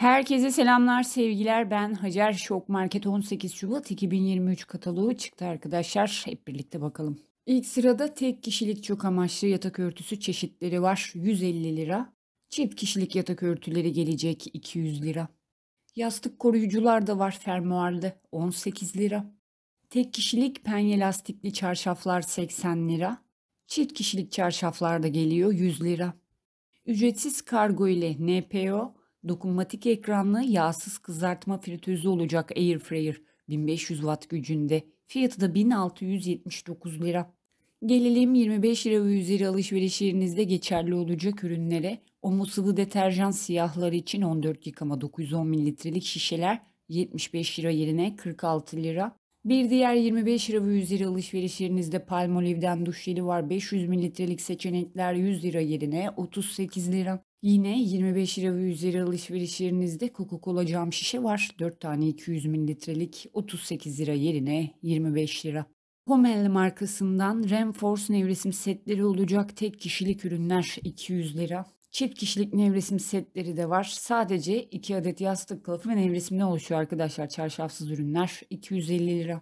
Herkese selamlar, sevgiler. Ben Hacer Şok Market 18 Şubat 2023 kataloğu çıktı arkadaşlar. Hep birlikte bakalım. İlk sırada tek kişilik çok amaçlı yatak örtüsü çeşitleri var. 150 lira. Çift kişilik yatak örtüleri gelecek 200 lira. Yastık koruyucular da var fermuarlı 18 lira. Tek kişilik penye lastikli çarşaflar 80 lira. Çift kişilik çarşaflar da geliyor 100 lira. Ücretsiz kargo ile NPO Dokunmatik ekranlı yağsız kızartma fritözü olacak air fryer 1500 watt gücünde. Fiyatı da 1679 lira. Gelelim 25 lira ve üzeri alışveriş yerinizde geçerli olacak ürünlere. Omo sıvı deterjan siyahları için 14 yıkama 910 mililitrelik şişeler 75 lira yerine 46 lira. Bir diğer 25 lira ve 100 lira alışveriş yerinizde Palmolive'den duş jeli var. 500 mililitrelik seçenekler 100 lira yerine 38 lira. Yine 25 lira ve üzeri alışveriş yerinizde Coca-Cola cam şişe var. 4 tane 200 mililitrelik 38 lira yerine 25 lira. Homel markasından Renforce nevresim setleri olacak tek kişilik ürünler 200 lira. Çift kişilik nevresim setleri de var. Sadece 2 adet yastık kılıfı ve nevresimden oluşuyor arkadaşlar. Çarşafsız ürünler 250 lira.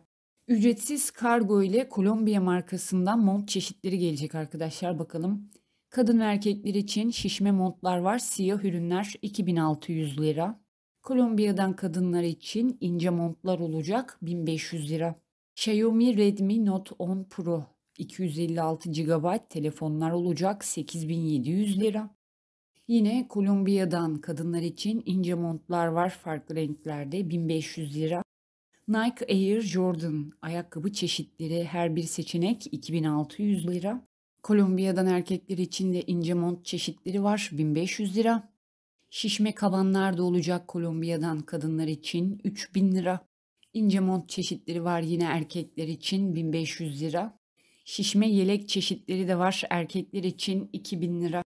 Ücretsiz kargo ile Kolombiya markasından mont çeşitleri gelecek arkadaşlar. Bakalım Kadın ve erkekler için şişme montlar var. Siyah ürünler 2600 lira. Kolombiya'dan kadınlar için ince montlar olacak 1500 lira. Xiaomi Redmi Note 10 Pro 256 GB telefonlar olacak 8700 lira. Yine Kolombiya'dan kadınlar için ince montlar var farklı renklerde 1500 lira. Nike Air Jordan ayakkabı çeşitleri her bir seçenek 2600 lira. Kolombiya'dan erkekler için de ince mont çeşitleri var 1500 lira. Şişme kabanlar da olacak Kolombiya'dan kadınlar için 3000 lira. İnce mont çeşitleri var yine erkekler için 1500 lira. Şişme yelek çeşitleri de var erkekler için 2000 lira.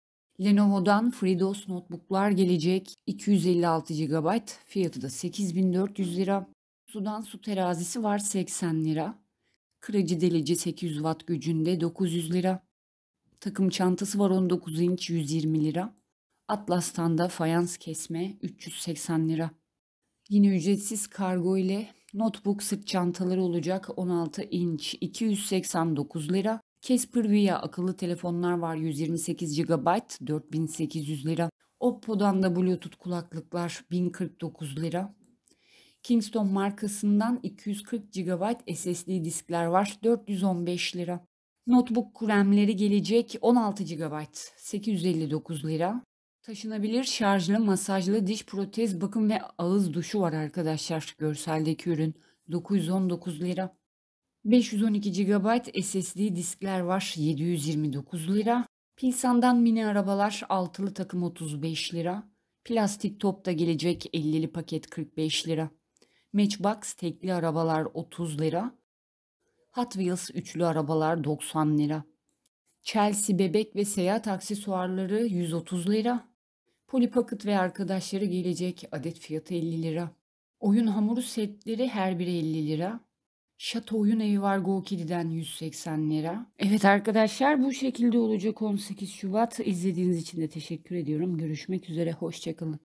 Lenovo'dan FreeDOS notebooklar gelecek 256 GB fiyatı da 8400 lira. Sudan su terazisi var 80 lira. Kırıcı delici 800 watt gücünde 900 lira. Takım çantası var 19 inç 120 lira. Atlas'tan da fayans kesme 380 lira. Yine ücretsiz kargo ile notebook sırt çantaları olacak 16 inç 289 lira. Casper Via akıllı telefonlar var 128 GB 4800 lira. Oppo'dan da Bluetooth kulaklıklar 1049 lira. Kingston markasından 240 GB SSD diskler var 415 lira. Notebook kremleri gelecek 16 GB 859 lira. Taşınabilir şarjlı masajlı diş protez bakım ve ağız duşu var arkadaşlar görseldeki ürün 919 lira. 512 GB SSD diskler var 729 lira. Pilsan'dan mini arabalar altılı takım 35 lira. Plastik top da gelecek 50'li paket 45 lira. Matchbox tekli arabalar 30 lira. Hot Wheels üçlü arabalar 90 lira. Chelsea bebek ve seyahat aksesuarları 130 lira. Polipakıt ve arkadaşları gelecek adet fiyatı 50 lira. Oyun hamuru setleri her biri 50 lira. Şato oyun evi var GoKidi'den 180 lira. Evet arkadaşlar bu şekilde olacak 18 Şubat. İzlediğiniz için de teşekkür ediyorum. Görüşmek üzere. Hoşçakalın.